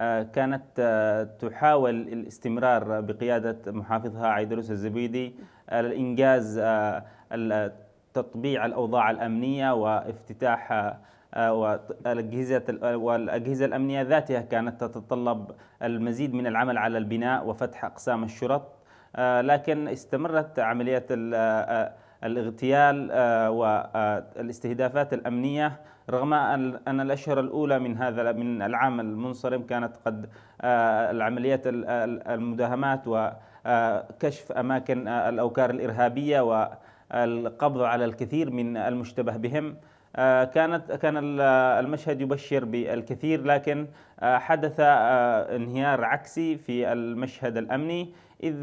آه، كانت آه، تحاول الاستمرار بقيادة محافظها عيدروس الزبيدي الإنجاز آه، تطبيع الأوضاع الأمنية وافتتاح والأجهزة, والأجهزة الأمنية ذاتها كانت تتطلب المزيد من العمل على البناء وفتح أقسام الشرط لكن استمرت عملية الاغتيال آه، والاستهدافات آه، الأمنية رغم أن الأشهر الأولى من هذا من العام المنصرم كانت قد آه، العمليات المداهمات وكشف أماكن الأوكار الإرهابية والقبض على الكثير من المشتبه بهم كانت كان المشهد يبشر بالكثير لكن حدث انهيار عكسي في المشهد الامني اذ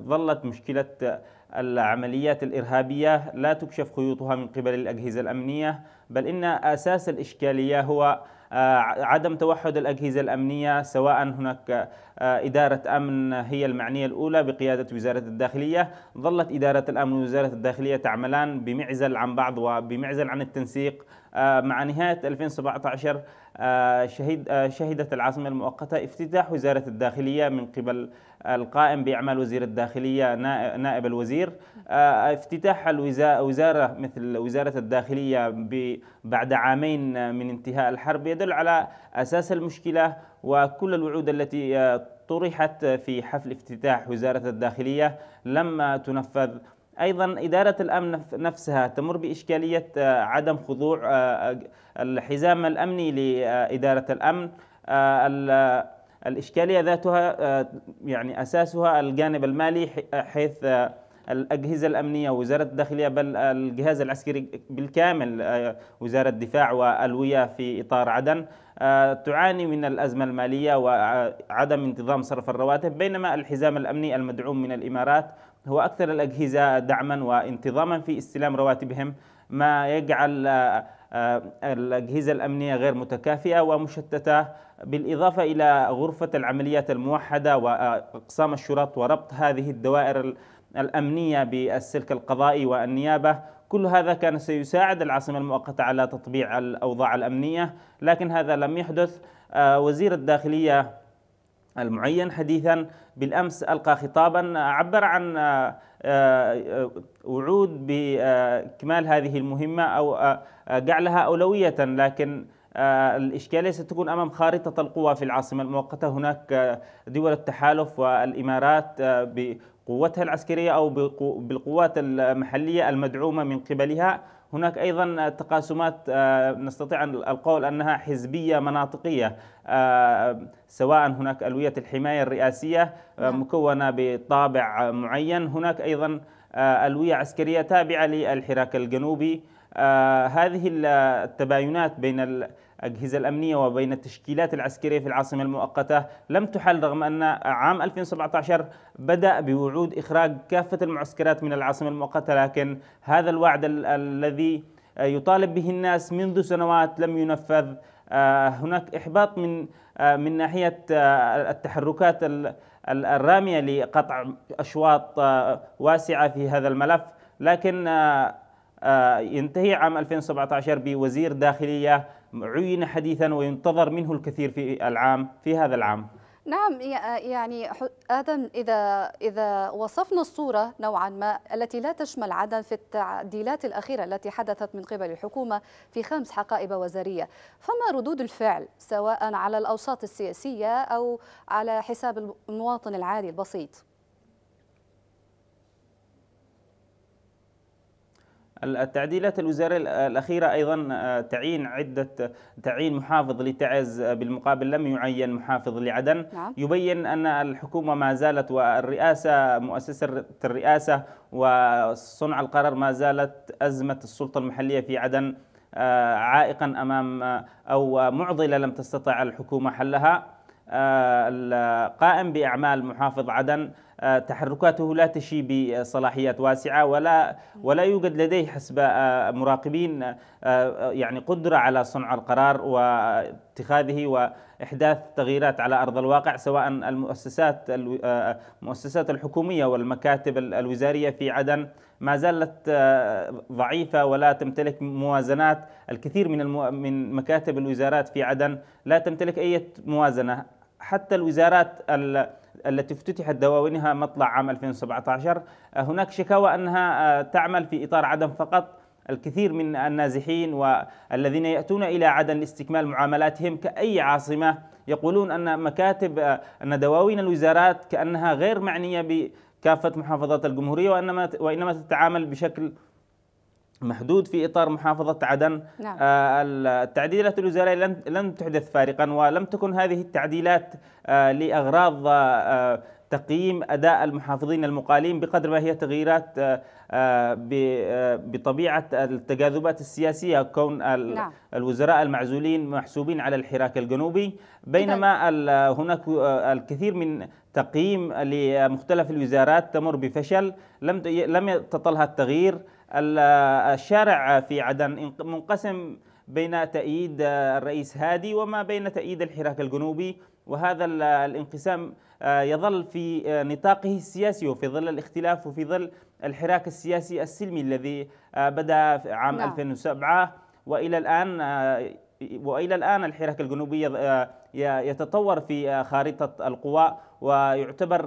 ظلت مشكله العمليات الإرهابية لا تكشف خيوطها من قبل الأجهزة الأمنية بل إن أساس الإشكالية هو آه، عدم توحد الأجهزة الأمنية سواء هناك آه، إدارة أمن هي المعنية الأولى بقيادة وزارة الداخلية ظلت إدارة الأمن ووزارة الداخلية تعملان بمعزل عن بعض وبمعزل عن التنسيق آه، مع نهاية 2017 آه، شهد آه، شهدت العاصمة المؤقتة افتتاح وزارة الداخلية من قبل القائم بأعمال وزير الداخلية نائب الوزير افتتاح الوزارة مثل وزارة الداخلية بعد عامين من انتهاء الحرب يدل على أساس المشكلة وكل الوعود التي طرحت في حفل افتتاح وزارة الداخلية لم تنفذ ايضا اداره الامن نفسها تمر باشكاليه آه، عدم خضوع آه، آه، الحزام الامني لاداره الامن الاشكاليه ذاتها يعني اساسها الجانب المالي حيث الاجهزه الامنيه وزاره الداخليه بل الجهاز العسكري بالكامل وزاره الدفاع والويه في اطار عدن تعاني من الازمه الماليه وعدم انتظام صرف الرواتب بينما الحزام الامني المدعوم من الامارات هو أكثر الأجهزة دعما وانتظاما في استلام رواتبهم ما يجعل آه، آه، الأجهزة الأمنية غير متكافئة ومشتتة بالإضافة إلى غرفة العمليات الموحدة وأقسام الشرط وربط هذه الدوائر الأمنية بالسلك القضائي والنيابة كل هذا كان سيساعد العاصمة المؤقتة على تطبيع الأوضاع الأمنية لكن هذا لم يحدث آه، وزير الداخلية المعين حديثا بالامس القى خطابا عبر عن آه، آه، وعود باكمال هذه المهمه او آه، جعلها اولويه لكن الإشكالية ستكون أمام خارطة القوى في العاصمة المؤقتة هناك دول التحالف والإمارات بقوتها العسكرية أو بالقوات المحلية المدعومة من قبلها هناك ايضا تقاسمات آه، نستطيع القول انها حزبيه مناطقيه آه، سواء هناك الويه الحمايه الرئاسيه آه، نعم. مكونه بطابع معين هناك ايضا الويه عسكريه تابعه للحراك الجنوبي هذه التباينات بين الأجهزة الأمنية وبين التشكيلات العسكرية في العاصمة المؤقتة لم تحل رغم أن عام 2017 بدأ بوعود إخراج كافة المعسكرات من العاصمة المؤقتة لكن هذا الوعد ال الذي يطالب به الناس منذ سنوات لم ينفذ آه، هناك إحباط من آه، من ناحية آه، التحركات الرامية لقطع أشواط واسعة في هذا الملف لكن ينتهي عام 2017 بوزير داخلية عين حديثا وينتظر منه الكثير في العام في هذا العام نعم يعني آدم إذا إذا وصفنا الصورة نوعا ما التي لا تشمل عدن في التعديلات الأخيرة التي حدثت من قبل الحكومة في خمس حقائب وزارية فما ردود الفعل سواء على الأوساط السياسية أو على حساب المواطن العادي البسيط؟ التعديلات الوزارية الأخيرة أيضا آه، تعيين عدة تعيين محافظ لتعز آه، بالمقابل لم يعين محافظ لعدن نعم. يبين أن الحكومة ما زالت والرئاسة مؤسسة الرئاسة وصنع القرار ما زالت أزمة السلطة المحلية في عدن آه، عائقا أمام أو معضلة لم تستطع الحكومة حلها القائم بأعمال محافظ عدن آه، تحركاته لا تشي بصلاحيات واسعة ولا ولا يوجد لديه حسب آه، مراقبين آه، يعني قدرة على صنع القرار واتخاذه وإحداث تغييرات على أرض الواقع سواء المؤسسات المؤسسات الحكومية والمكاتب الوزارية في عدن ما زالت آه، ضعيفة ولا تمتلك موازنات الكثير من المو... من مكاتب الوزارات في عدن لا تمتلك أي موازنة حتى الوزارات ال... التي افتتحت دواوينها مطلع عام 2017 آه، هناك شكاوى أنها آه، تعمل في إطار عدن فقط الكثير من النازحين والذين يأتون إلى عدن لاستكمال معاملاتهم كأي عاصمة يقولون أن مكاتب أن دواوين الوزارات كأنها غير معنية كافة محافظات الجمهورية وإنما وإنما تتعامل بشكل محدود في إطار محافظة عدن نعم. آه، التعديلات الوزارية لن لم تحدث فارقا ولم تكن هذه التعديلات آه، لأغراض آه، تقييم اداء المحافظين المقالين بقدر ما هي تغييرات آه، آه، آه، بطبيعه التجاذبات السياسيه كون نعم. الوزراء المعزولين محسوبين على الحراك الجنوبي بينما هناك الكثير من تقييم لمختلف الوزارات تمر بفشل لم لم تطلها التغيير الشارع في عدن منقسم بين تأييد الرئيس هادي وما بين تأييد الحراك الجنوبي وهذا الانقسام آه، يظل في آه، نطاقه السياسي وفي ظل الاختلاف وفي ظل الحراك السياسي السلمي الذي آه، بدا في عام نعم. 2007 والى الان والى الان الحراك الجنوبي يتطور في خارطه القوى ويعتبر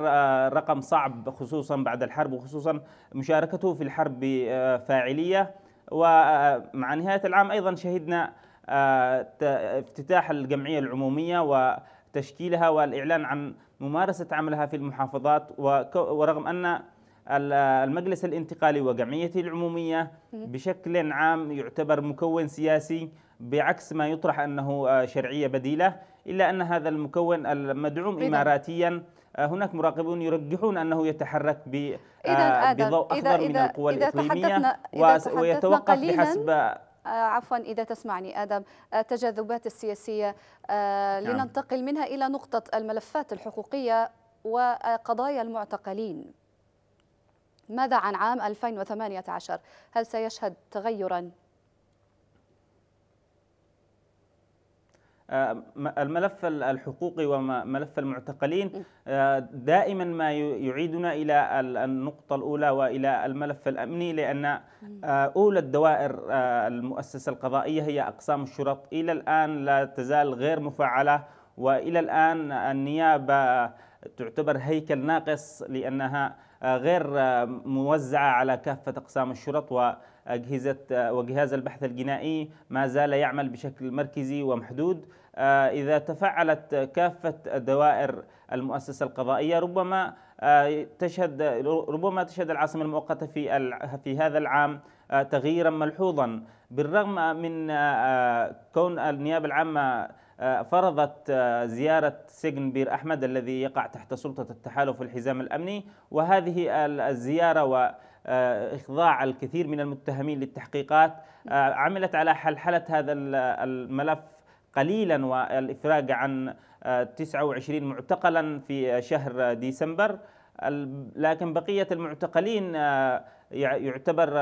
رقم صعب خصوصا بعد الحرب وخصوصا مشاركته في الحرب بفاعليه ومع نهايه العام ايضا شهدنا افتتاح الجمعيه العموميه و تشكيلها والإعلان عن ممارسة عملها في المحافظات ورغم أن المجلس الانتقالي وجمعيته العمومية بشكل عام يعتبر مكون سياسي بعكس ما يطرح أنه آه، شرعية بديلة إلا أن هذا المكون المدعوم إماراتيا آه، هناك مراقبون يرجحون أنه يتحرك آه، بضوء أخضر إذا من القوى الإقليمية ويتوقف بحسب آه، عفوا إذا تسمعني آدم آه، التجاذبات السياسية آه، نعم. لننتقل منها إلى نقطة الملفات الحقوقية وقضايا المعتقلين ماذا عن عام 2018 هل سيشهد تغيرا آه، الملف الحقوقي وملف المعتقلين آه، دائما ما يعيدنا الى النقطه الاولى والى الملف الامني لان آه، اولى الدوائر المؤسسه القضائيه هي اقسام الشرط الى الان لا تزال غير مفعله والى الان النيابه تعتبر هيكل ناقص لانها غير موزعه على كافه اقسام الشرط و أجهزة آه، وجهاز البحث الجنائي ما زال يعمل بشكل مركزي ومحدود آه، إذا تفعلت كافة دوائر المؤسسة القضائية ربما آه، تشهد ربما تشهد العاصمة المؤقتة في في هذا العام تغييرا ملحوظا بالرغم من كون النيابة العامة فرضت زيارة سجن بير أحمد الذي يقع تحت سلطة التحالف والحزام الأمني وهذه الزيارة و آه، إخضاع الكثير من المتهمين للتحقيقات آه، عملت على حلحلة هذا الملف قليلا والإفراج عن 29 آه، معتقلا في شهر ديسمبر لكن بقية المعتقلين يعتبر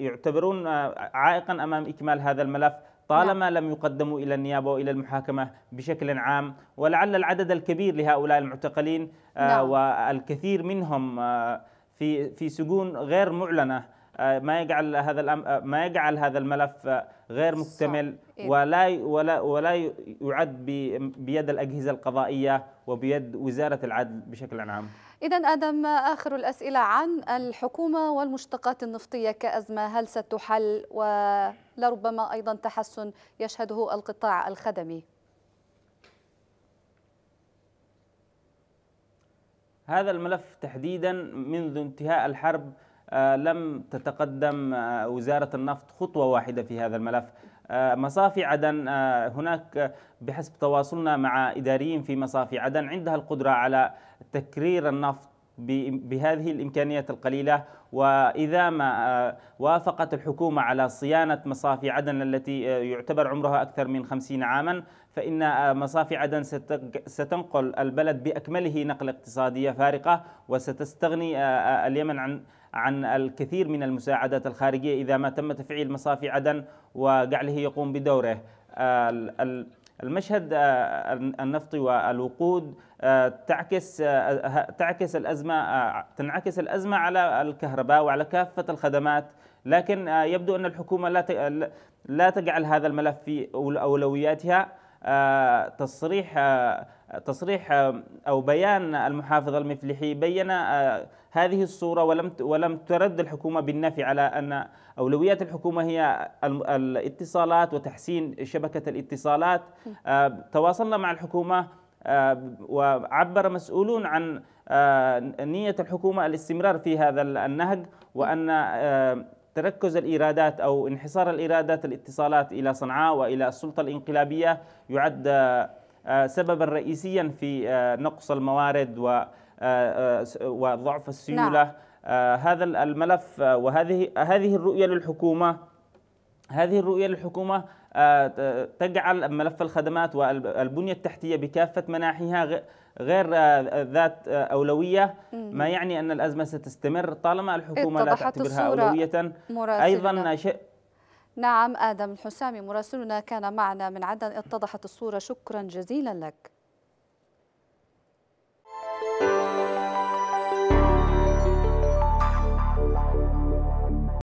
يعتبرون عائقا أمام إكمال هذا الملف طالما نعم. لم يقدموا إلى النيابة وإلى المحاكمة بشكل عام ولعل العدد الكبير لهؤلاء المعتقلين نعم. والكثير منهم في في سجون غير معلنه آه، ما يجعل هذا آه، ما يجعل هذا الملف آه، غير مكتمل إيه. ولا ولا ولا يعد بيد الاجهزه القضائيه وبيد وزاره العدل بشكل عام. إذا آدم آخر الأسئلة عن الحكومة والمشتقات النفطية كأزمة هل ستحل ولربما أيضا تحسن يشهده القطاع الخدمي؟ هذا الملف تحديدا منذ انتهاء الحرب آه، لم تتقدم آه، وزارة النفط خطوة واحدة في هذا الملف آه، مصافي عدن هناك بحسب تواصلنا مع إداريين في مصافي عدن عندها القدرة على تكرير النفط بهذه الإمكانيات القليلة وإذا ما آه، وافقت الحكومة على صيانة مصافي عدن التي آه، يعتبر عمرها أكثر من خمسين عاما فإن آه، مصافي عدن ستنقل البلد بأكمله نقلة اقتصادية فارقة وستستغني اليمن عن عن الكثير من المساعدات الخارجية إذا ما تم تفعيل مصافي عدن وجعله يقوم بدوره المشهد آه، آه، النفطي والوقود آه، تعكس تعكس الازمه تنعكس الازمه على الكهرباء وعلى كافه الخدمات لكن يبدو ان الحكومه لا لا تجعل هذا الملف في اولوياتها تصريح تصريح او بيان المحافظ المفلحي بين هذه الصورة ولم ولم ترد الحكومة بالنفي على أن أولويات الحكومة هي الاتصالات وتحسين شبكة الاتصالات آه، تواصلنا مع الحكومة آه، وعبر مسؤولون عن آه، نية الحكومة الاستمرار في هذا النهج وأن تركز الإيرادات أو انحصار الإيرادات الاتصالات إلى صنعاء وإلى السلطة الإنقلابية يعد سببا رئيسيا في نقص الموارد و آه، آه، وضعف السيوله نعم. آه، هذا الملف وهذه هذه الرؤيه للحكومه هذه الرؤيه للحكومه تجعل ملف الخدمات والبنيه التحتيه بكافه مناحيها غير ذات أولوية ما يعني أن الأزمة ستستمر طالما الحكومة لا تعتبرها أولوية أيضا شيء نعم آدم الحسامي مراسلنا كان معنا من عدن اتضحت الصورة شكرا جزيلا لك